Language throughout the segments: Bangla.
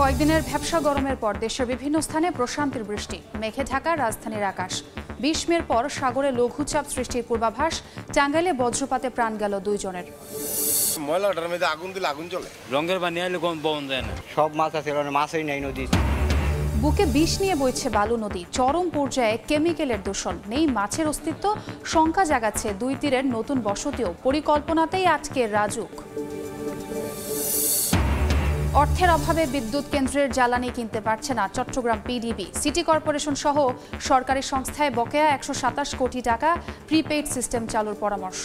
কয়েকদিনের ভ্যাবসা গরমের পর দেশের বিভিন্ন স্থানে প্রশান্তির বৃষ্টি মেঘে ঢাকা রাজধানীর আকাশ বিশ মের পর সাগরে লঘুচাপ সৃষ্টির পূর্বাভাস টাঙ্গাইলে বজ্রপাতে প্রাণ গেল দুইজনের ময়লাটার মধ্যে আগুন দিলে আগুন চলে রঙের বানিয়ে কম না সব মাছ আছে মাছই নদী বুকে বিষ নিয়ে বইছে বালু নদী চরম পর্যায়ে কেমিক্যালের দূষণ নেই মাছের অস্তিত্ব শঙ্কা জাগাচ্ছে দুই তীরের নতুন বসতিও পরিকল্পনাতেই আজকে রাজুক অর্থের অভাবে বিদ্যুৎ কেন্দ্রের জ্বালানি কিনতে পারছে না চট্টগ্রাম পিডিবি সিটি কর্পোরেশন সহ সরকারি সংস্থায় বকেয়া একশো কোটি টাকা প্রিপেইড সিস্টেম চালুর পরামর্শ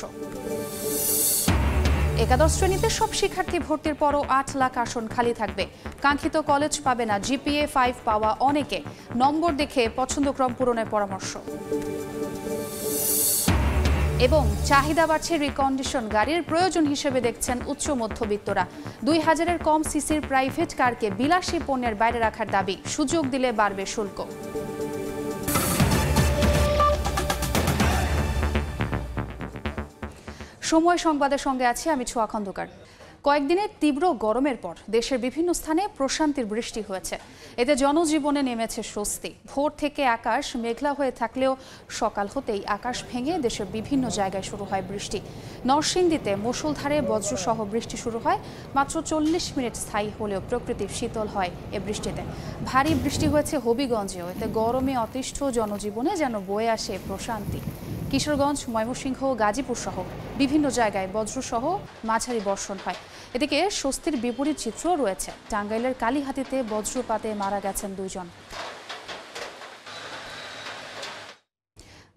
একাদশ শ্রেণীতে সব শিক্ষার্থী ভর্তির পরও আট লাখ আসন খালি থাকবে কাঙ্ক্ষিত কলেজ পাবে না জিপিএ ফাইভ পাওয়া অনেকে নম্বর দেখে পছন্দক্রম পূরণের পরামর্শ এবং চাহিদা বাড়ছে রিকন্ডিশন গাড়ির প্রয়োজন হিসেবে দেখছেন উচ্চ মধ্যবিত্তরা দুই হাজারের কম সিসির প্রাইভেট কারকে বিলাসী পণ্যের বাইরে রাখার দাবি সুযোগ দিলে বাড়বে শুল্ক সময় সংবাদের সঙ্গে আছি আমি ছোয়া খন্দকার কয়েকদিনের তীব্র গরমের পর দেশের বিভিন্ন স্থানে প্রশান্তির বৃষ্টি হয়েছে এতে জনজীবনে নেমেছে স্বস্তি ভোর থেকে আকাশ মেঘলা হয়ে থাকলেও সকাল হতেই আকাশ ভেঙে দেশের বিভিন্ন জায়গায় শুরু হয় বৃষ্টি নরসিংদীতে মুসুলধারে বজ্রসহ বৃষ্টি শুরু হয় মাত্র চল্লিশ মিনিট স্থায়ী হলেও প্রকৃতি শীতল হয় এ বৃষ্টিতে ভারী বৃষ্টি হয়েছে হবিগঞ্জেও এতে গরমে অতিষ্ঠ জনজীবনে যেন বয়ে আসে প্রশান্তি কিশোরগঞ্জ ময়মনসিংহ গাজীপুর সহ বিভিন্ন জায়গায় বজ্রসহ মাঝারি বর্ষণ হয় এদিকে স্বস্তির বিপরীত চিত্র রয়েছে টাঙ্গাইলের কালীহাতিতে বজ্রপাতে মারা গেছেন দুইজন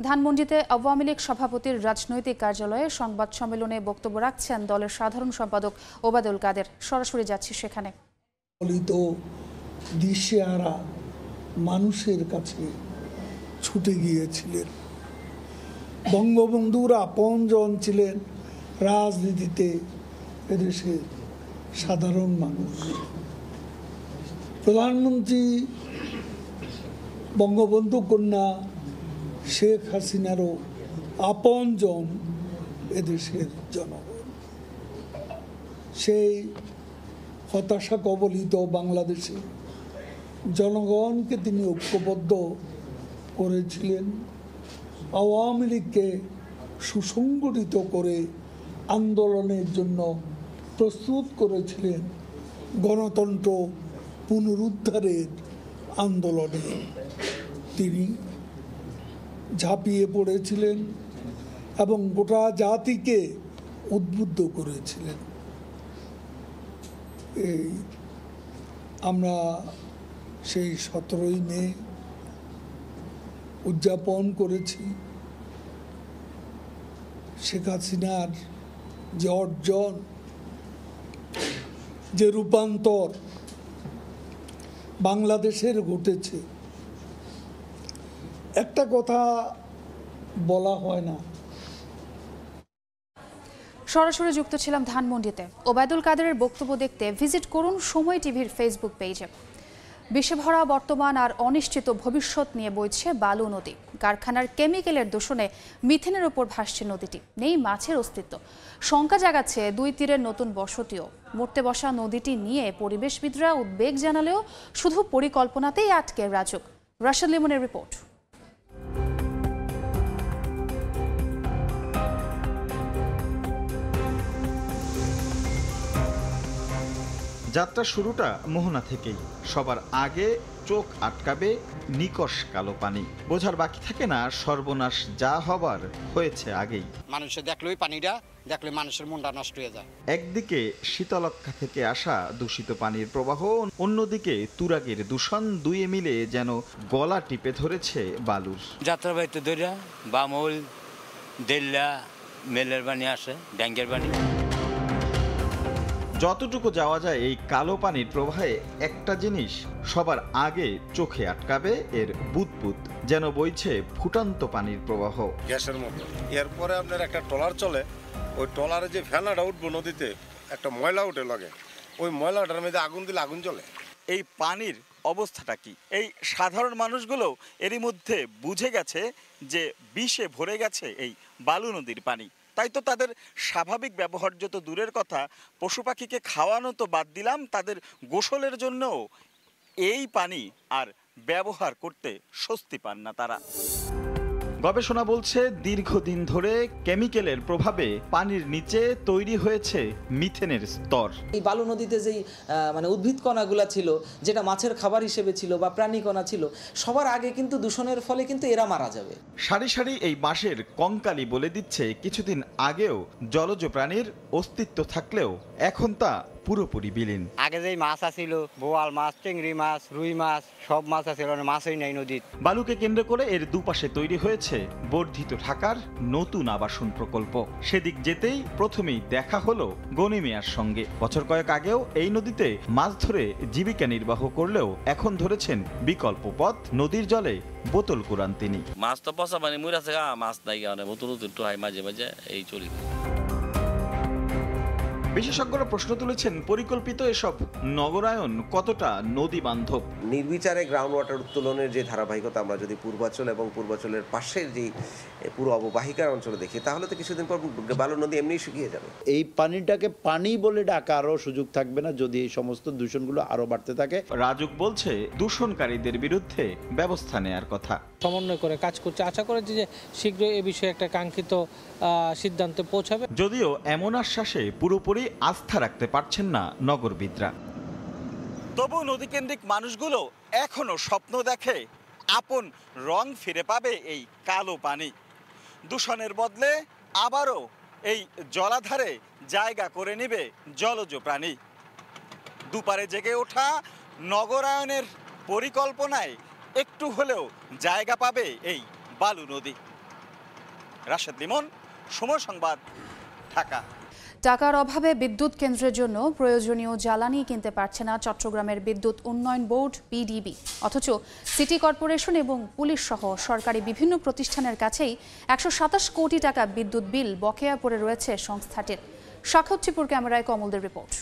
ধানমন্ডিতে আওয়ামী লীগ সভাপতির রাজনৈতিক কার্যালয়ে সংবাদ সম্মেলনে বক্তব্য রাখছেন দলের সাধারণ সম্পাদক ওবাদুল কাদের সরাসরি যাচ্ছি সেখানে মানুষের কাছে ছুটে গিয়েছিলেন বঙ্গবন্ধুর পঞ্জন ছিলেন রাজনীতিতে এদেশে সাধারণ মানুষ প্রধানমন্ত্রী বঙ্গবন্ধু কন্যা শেখ হাসিনারও আপনজন এদেশের জনগণ সেই হতাশা কবলিত বাংলাদেশে জনগণকে তিনি ঐক্যবদ্ধ করেছিলেন আওয়ামী লীগকে সুসংগঠিত করে আন্দোলনের জন্য প্রস্তুত করেছিলেন গণতন্ত্র পুনরুদ্ধারের আন্দোলনে তিনি ঝাঁপিয়ে পড়েছিলেন এবং গোটা জাতিকে উদ্বুদ্ধ করেছিলেন এই আমরা সেই সতেরোই মে উদযাপন করেছি শেখ হাসিনার যে অর্জন যে রূপান্তর বাংলাদেশের ঘটেছে একটা কথা বলা হয় না সরাসরি যুক্ত ছিলাম ধানমন্ডিতে ওবায়দুল কাদেরের বক্তব্য দেখতে ভিজিট করুন সময় টিভির ফেসবুক পেজে বিষভরা বর্তমান আর অনিশ্চিত ভবিষ্যৎ নিয়ে বইছে বালু নদী কারখানার কেমিক্যালের দূষণে মিথেনের ওপর ভাসছে নদীটি নেই মাছের অস্তিত্ব শঙ্কা জাগাচ্ছে দুই তীরের নতুন বসতিও মরতে বসা নদীটি নিয়ে পরিবেশবিদরা উদ্বেগ জানালেও শুধু পরিকল্পনাতেই আটকে রাজুক রাশেদ লিমনের রিপোর্ট যাত্রা শুরুটা মোহনা থেকেই সবার আগে চোখ আটকাবে নিকশ কালো পানি বোঝার বাকি থাকে না সর্বনাশ যা হবার হয়েছে আগেই মানুষে দেখলোই পানিটা দেখলে মানুষের মনটা নষ্ট হয়ে যায় একদিকে শীতলক্ষা থেকে আসা দূষিত পানির প্রবাহ অন্যদিকে তুরাগের দূষণ দুয়ে মিলে যেন গলা টিপে ধরেছে বালুর যাত্রাবাড়িতে দৈরা বামল দেল্লা মেলের বাণী আসে ড্যাঙ্গের বাণী যতটুকু যাওয়া যায় এই কালো পানির প্রবাহে একটা জিনিস সবার আগে চোখে আটকাবে এর বুদবুদ যেন বইছে ফুটান্ত পানির প্রবাহ গ্যাসের মতো এরপরে আপনার একটা টলার চলে ওই টলারে যে ফেনাটা উঠবো নদীতে একটা ময়লা উঠে লাগে ওই ময়লাটার মধ্যে আগুন দিলে আগুন চলে এই পানির অবস্থাটা কি এই সাধারণ মানুষগুলো এরই মধ্যে বুঝে গেছে যে বিষে ভরে গেছে এই বালু নদীর পানি তাই তো তাদের স্বাভাবিক ব্যবহার্য তো দূরের কথা পশু পাখিকে খাওয়ানো তো বাদ দিলাম তাদের গোসলের জন্যও এই পানি আর ব্যবহার করতে স্বস্তি পান না তারা গবেষণা বলছে দীর্ঘদিন ধরে কেমিক্যালের প্রভাবে পানির নিচে তৈরি হয়েছে মিথেনের স্তর এই বালু নদীতে যেই মানে উদ্ভিদ কণাগুলা ছিল যেটা মাছের খাবার হিসেবে ছিল বা প্রাণী কণা ছিল সবার আগে কিন্তু দূষণের ফলে কিন্তু এরা মারা যাবে সারি সারি এই বাঁশের কঙ্কালি বলে দিচ্ছে কিছুদিন আগেও জলজ প্রাণীর অস্তিত্ব থাকলেও এখন তা পুরোপুরি বিলীন আগে যেই মাছ আছিল বোয়াল মাছ চিংড়ি মাছ রুই মাছ সব মাছ আছে মাছই নাই নদীর বালুকে কেন্দ্র করে এর দুপাশে তৈরি হয়েছে বর্ধিত ঢাকার নতুন আবাসন প্রকল্প সেদিক যেতেই প্রথমেই দেখা হলো গনি মিয়ার সঙ্গে বছর কয়েক আগেও এই নদীতে মাছ ধরে জীবিকা নির্বাহ করলেও এখন ধরেছেন বিকল্প পথ নদীর জলে বোতল কুরান তিনি মাছ তো পচা মানে মুড়াছে মাছ নাই বোতল মাঝে মাঝে এই চলি বিশেষজ্ঞরা প্রশ্ন তুলেছেন পরিকল্পিত এসব নগরায়ন কতটা নদী বান্ধব নির্বিচারে গ্রাউন্ড ওয়াটার উত্তোলনের যে ধারাবাহিকতা আমরা যদি পূর্বাচল এবং পূর্বাচলের পাশের যেই পুরো অববাহিকার অঞ্চলে দেখি তাহলে তো কিছুদিন পর বালু নদী এমনি শুকিয়ে যাবে এই পানিটাকে পানি বলে ডাকারও সুযোগ থাকবে না যদি এই সমস্ত দূষণগুলো আরও বাড়তে থাকে রাজুক বলছে দূষণকারীদের বিরুদ্ধে ব্যবস্থা নেয়ার কথা সমন্বয় করে কাজ করছে আশা করেছি যে শীঘ্রই এ বিষয়ে একটা কাঙ্ক্ষিত সিদ্ধান্তে পৌঁছাবে যদিও এমন আশ্বাসে পুরোপুরি আস্থা রাখতে পারছেন না নগরবিদরা তবু নদীকেন্দ্রিক মানুষগুলো এখনও স্বপ্ন দেখে আপন রং ফিরে পাবে এই কালো পানি দূষণের বদলে আবারও এই জলাধারে জায়গা করে নেবে জলজ প্রাণী দুপারে জেগে ওঠা নগরায়নের পরিকল্পনায় একটু হলেও জায়গা পাবে এই বালু নদী রাশেদ লিমন সময় সংবাদ ঢাকা টাকার অভাবে বিদ্যুৎ কেন্দ্রের জন্য প্রয়োজনীয় জ্বালানি কিনতে পারছে না চট্টগ্রামের বিদ্যুৎ উন্নয়ন বোর্ড পিডিবি অথচ সিটি কর্পোরেশন এবং পুলিশ সহ সরকারি বিভিন্ন প্রতিষ্ঠানের কাছেই একশো কোটি টাকা বিদ্যুৎ বিল বকেয়া পড়ে রয়েছে সংস্থাটির শাখাউচ্ছিপুর ক্যামেরায় কমলদের রিপোর্ট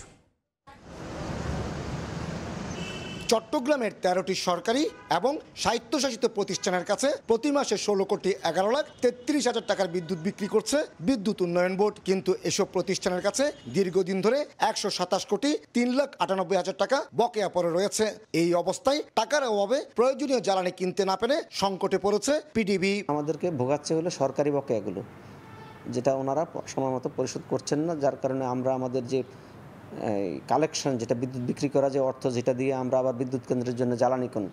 চট্টগ্রামের তেরোটি সরকারি এবং স্বায়ত্তশাসিত প্রতিষ্ঠানের কাছে প্রতি মাসে ষোলো কোটি এগারো লাখ তেত্রিশ হাজার টাকার বিদ্যুৎ বিক্রি করছে বিদ্যুৎ উন্নয়ন বোর্ড কিন্তু এসব প্রতিষ্ঠানের কাছে দীর্ঘদিন ধরে একশো সাতাশ কোটি তিন লাখ আটানব্বই হাজার টাকা বকেয়া পড়ে রয়েছে এই অবস্থায় টাকার অভাবে প্রয়োজনীয় জ্বালানি কিনতে না পেরে সংকটে পড়েছে পিডিবি আমাদেরকে ভোগাচ্ছে হলো সরকারি বকেয়াগুলো যেটা ওনারা সময় মতো পরিশোধ করছেন না যার কারণে আমরা আমাদের যে কালেকশন যেটা বিদ্যুৎ বিক্রি করা যে অর্থ যেটা দিয়ে আমরা আবার বিদ্যুৎ কেন্দ্রের জন্য জ্বালানি কোন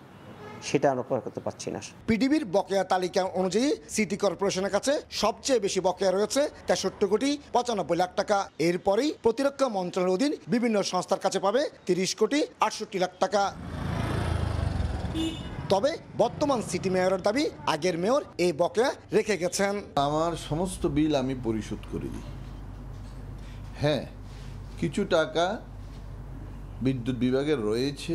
সেটা আমরা ক্রয় করতে পারছি না পিডিবির বকেয়া তালিকা অনুযায়ী সিটি কর্পোরেশনের কাছে সবচেয়ে বেশি বকেয়া রয়েছে তেষট্টি কোটি পঁচানব্বই লাখ টাকা এরপরই প্রতিরক্ষা মন্ত্রণালয়ের অধীন বিভিন্ন সংস্থার কাছে পাবে তিরিশ কোটি আটষট্টি লাখ টাকা তবে বর্তমান সিটি মেয়রের দাবি আগের মেয়র এই বকেয়া রেখে গেছেন আমার সমস্ত বিল আমি পরিশোধ করে দিই হ্যাঁ কিছু টাকা বিদ্যুৎ বিভাগের রয়েছে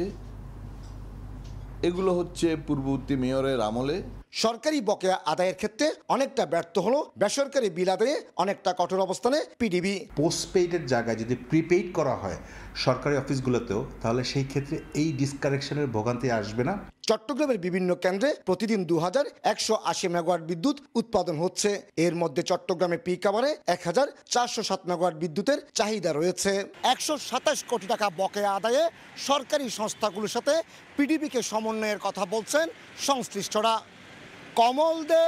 এগুলো হচ্ছে পূর্ববর্তী মেয়রের আমলে সরকারি বকেয়া আদায়ের ক্ষেত্রে অনেকটা ব্যর্থ হলো বেসরকারি বিল আদায়ে অনেকটা কঠোর অবস্থানে পিডিবি পোস্ট এর জায়গায় যদি প্রিপেইড করা হয় সরকারি অফিসগুলোতেও তাহলে সেই ক্ষেত্রে এই ডিসকারেকশনের ভোগান্তি আসবে না চট্টগ্রামের বিভিন্ন কেন্দ্রে প্রতিদিন দু হাজার একশো আশি মেগাওয়াট বিদ্যুৎ উৎপাদন হচ্ছে এর মধ্যে চট্টগ্রামে পিক আওয়ারে এক হাজার চারশো সাত মেগাওয়াট বিদ্যুতের চাহিদা রয়েছে একশো সাতাশ কোটি টাকা বকেয়া আদায়ে সরকারি সংস্থাগুলোর সাথে পিডিবিকে সমন্বয়ের কথা বলছেন সংশ্লিষ্টরা কমল দে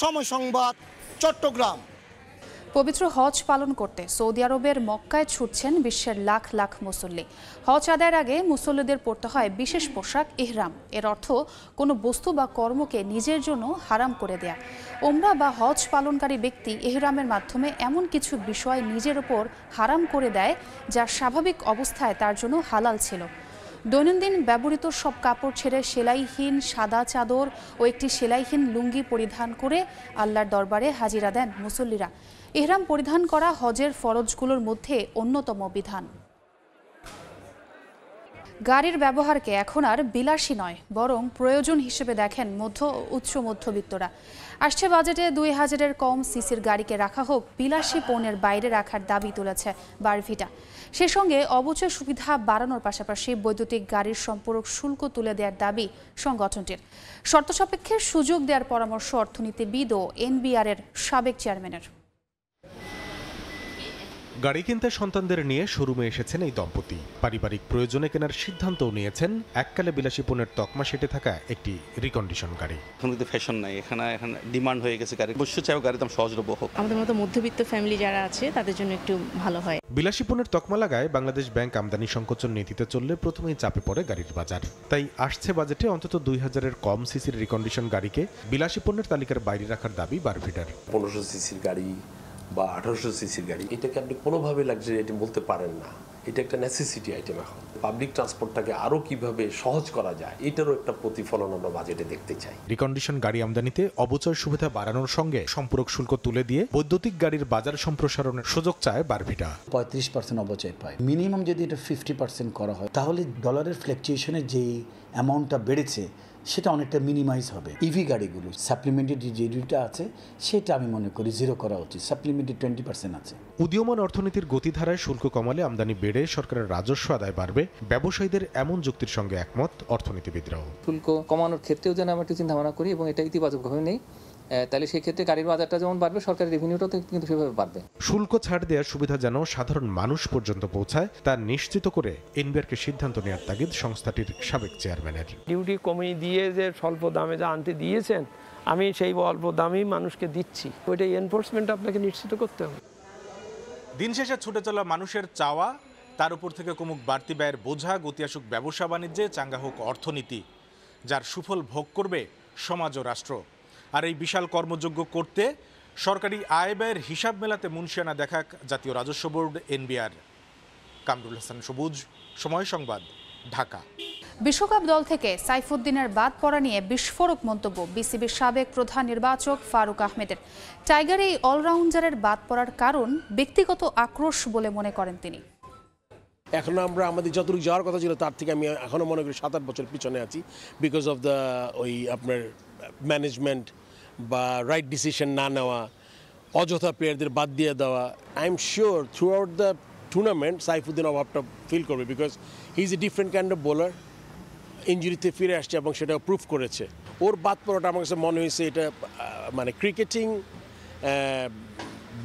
সময় সংবাদ চট্টগ্রাম পবিত্র হজ পালন করতে সৌদি আরবের মক্কায় ছুটছেন বিশ্বের লাখ লাখ মুসল্লি হজ আদায়ের আগে মুসল্লিদের পড়তে হয় বিশেষ পোশাক ইহরাম এর অর্থ কোনো বস্তু বা কর্মকে নিজের জন্য হারাম করে দেয়া ওমরা বা হজ পালনকারী ব্যক্তি ইহরামের মাধ্যমে এমন কিছু বিষয় নিজের ওপর হারাম করে দেয় যা স্বাভাবিক অবস্থায় তার জন্য হালাল ছিল দৈনন্দিন ব্যবহৃত সব কাপড় ছেড়ে সেলাইহীন সাদা চাদর ও একটি সেলাইহীন লুঙ্গি পরিধান করে আল্লাহর দরবারে হাজিরা দেন মুসল্লিরা এহরাম পরিধান করা হজের ফরজগুলোর মধ্যে অন্যতম বিধান গাড়ির ব্যবহারকে এখন আর বিলাসী নয় বরং প্রয়োজন হিসেবে দেখেন মধ্য উচ্চ মধ্যবিত্তরা আসছে বাজেটে দুই হাজারের কম সিসির গাড়িকে রাখা হোক বিলাসী পণ্যের বাইরে রাখার দাবি তুলেছে বারভিটা সে সঙ্গে অবচয় সুবিধা বাড়ানোর পাশাপাশি বৈদ্যুতিক গাড়ির সম্পূরক শুল্ক তুলে দেওয়ার দাবি সংগঠনটির শর্ত সাপেক্ষে সুযোগ দেওয়ার পরামর্শ অর্থনীতিবিদ ও এর সাবেক চেয়ারম্যানের গাড়ি কিনতে সন্তানদের নিয়ে শোরুমে এসেছেন এই দম্পতি পারিবারিক প্রয়োজনে কেনার সিদ্ধান্তও নিয়েছেন এককালে বিলাসী পণ্যের তকমা সেটে থাকা একটি রিকন্ডিশন গাড়ি এখন কিন্তু ফ্যাশন নাই এখানে এখন ডিমান্ড হয়ে গেছে গাড়ি বসে চাই গাড়ি দাম সহজলভ্য হোক আমাদের মতো মধ্যবিত্ত ফ্যামিলি যারা আছে তাদের জন্য একটু ভালো হয় বিলাসী পণ্যের তকমা লাগায় বাংলাদেশ ব্যাংক আমদানি সংকোচন নীতিতে চললে প্রথমেই চাপে পড়ে গাড়ির বাজার তাই আসছে বাজেটে অন্তত দুই হাজারের কম সিসির রিকন্ডিশন গাড়িকে বিলাসী পণ্যের তালিকার বাইরে রাখার দাবি বারভিটার পনেরোশো সিসির গাড়ি বা আঠারোশো সিসির গাড়ি এটাকে আপনি কোনোভাবে লাগজারি আইটেম বলতে পারেন না এটা একটা নেসেসিটি আইটেম এখন পাবলিক ট্রান্সপোর্টটাকে আরও কীভাবে সহজ করা যায় এটারও একটা প্রতিফলন আমরা বাজেটে দেখতে চাই রিকন্ডিশন গাড়ি আমদানিতে অবচয় সুবিধা বাড়ানোর সঙ্গে সম্পূরক শুল্ক তুলে দিয়ে বৈদ্যুতিক গাড়ির বাজার সম্প্রসারণের সুযোগ চায় বারভিটা পঁয়ত্রিশ পার্সেন্ট অবচয় পায় মিনিমাম যদি এটা ফিফটি পার্সেন্ট করা হয় তাহলে ডলারের ফ্লেকচুয়েশনের যেই অ্যামাউন্টটা বেড়েছে সেটা অনেকটা মিনিমাইজ হবে ইভি e গাড়িগুলো সাপ্লিমেন্টারি যে ডিউটা আছে সেটা আমি মনে করি জিরো করা উচিত সাপ্লিমেন্টারি টোয়েন্টি পার্সেন্ট আছে উদীয়মান অর্থনীতির গতিধারায় শুল্ক কমালে আমদানি বেড়ে সরকারের রাজস্ব আদায় বাড়বে ব্যবসায়ীদের এমন যুক্তির সঙ্গে একমত অর্থনীতিবিদরাও শুল্ক কমানোর ক্ষেত্রেও যেন আমার একটু চিন্তা ভাবনা করি এবং এটা ইতিবাচকভাবে নেই তাহলে সেক্ষেত্রে গাড়ির বাজারটা যেমন বাড়বে সরকারের রেভিনিউটাও কিন্তু সেভাবে বাড়বে শুল্ক ছাড় দেওয়ার সুবিধা যেন সাধারণ মানুষ পর্যন্ত পৌঁছায় তা নিশ্চিত করে এনবিআরকে সিদ্ধান্ত নেওয়ার তাগিদ সংস্থাটির সাবেক চেয়ারম্যানের ডিউটি কমিয়ে দিয়ে যে স্বল্প দামে যা আনতে দিয়েছেন আমি সেই অল্প দামেই মানুষকে দিচ্ছি ওইটাই এনফোর্সমেন্ট আপনাকে নিশ্চিত করতে হবে দিন শেষে ছুটে চলা মানুষের চাওয়া তার উপর থেকে কমুক বাড়তি ব্যয়ের বোঝা গতি আসুক ব্যবসা বাণিজ্যে চাঙ্গা হোক অর্থনীতি যার সুফল ভোগ করবে সমাজ ও রাষ্ট্র আর এই বিশাল কর্মযোগ্য করতে সরকারি আয় ব্যয়ের হিসাব মেলাতে মুন্সিয়ানা দেখা জাতীয় রাজস্ব বোর্ড এনবিআর কামরুল হাসান সবুজ সময় সংবাদ ঢাকা বিশ্বকাপ দল থেকে সাইফুদ্দিনের বাদ পড়া নিয়ে বিস্ফোরক মন্তব্য বিসিবির সাবেক প্রধান নির্বাচক ফারুক আহমেদের টাইগার এই অলরাউন্ডারের বাদ পড়ার কারণ ব্যক্তিগত আক্রোশ বলে মনে করেন তিনি এখনও আমরা আমাদের যতটুকু যাওয়ার কথা ছিল তার থেকে আমি এখনও মনে করি সাত আট বছর পিছনে আছি বিকজ অফ দ্য ওই আপনার ম্যানেজমেন্ট বা রাইট ডিসিশন না নেওয়া অযথা প্লেয়ারদের বাদ দিয়ে দেওয়া I am sure throughout the tournament Saifuddin অভাবটা ফিল করবে because he is a different kind of bowler ইঞ্জুরিতে ফিরে আসছে এবং সেটা প্রুভ করেছে ওর বাদ পড়াটা আমার কাছে মনে হয়েছে এটা মানে ক্রিকেটিং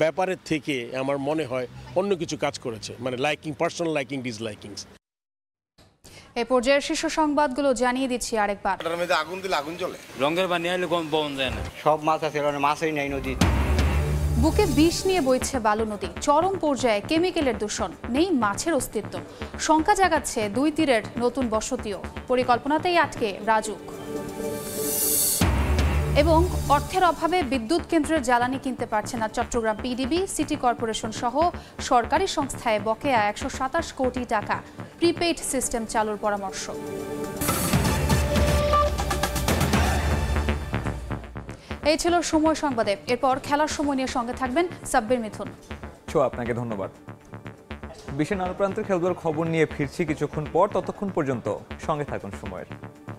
ব্যাপারের থেকে আমার মনে হয় অন্য কিছু কাজ করেছে মানে লাইকিং পার্সোনাল লাইকিং ডিসলাইকিংস এ পর্যায়ের শীর্ষ সংবাদগুলো জানিয়ে দিচ্ছি আরেকবার আগুন দিলে আগুন জ্বলে রঙের বানিয়ে হলে কম পাওয়া যায় না সব মাছ আছে মাছই নাই নদীতে বুকে বিষ নিয়ে বইছে বালু নদী চরম পর্যায়ে কেমিক্যালের দূষণ নেই মাছের অস্তিত্ব শঙ্কা জাগাচ্ছে দুই তীরের নতুন বসতিও পরিকল্পনাতেই আটকে রাজুক এবং অর্থের অভাবে বিদ্যুৎ কেন্দ্রের জ্বালানি কিনতে পারছে না চট্টগ্রাম পিডিবি সিটি কর্পোরেশন সহ সরকারি সংস্থায় বকেয়া একশো কোটি টাকা প্রিপেইড সিস্টেম চালুর পরামর্শ এই ছিল সময় সংবাদে এরপর খেলার সময় নিয়ে সঙ্গে থাকবেন সাব্বির মিথুন আপনাকে ধন্যবাদ বিশ্বের নানা প্রান্তের খেলোয়াড় খবর নিয়ে ফিরছি কিছুক্ষণ পর ততক্ষণ পর্যন্ত সঙ্গে থাকুন সময়ের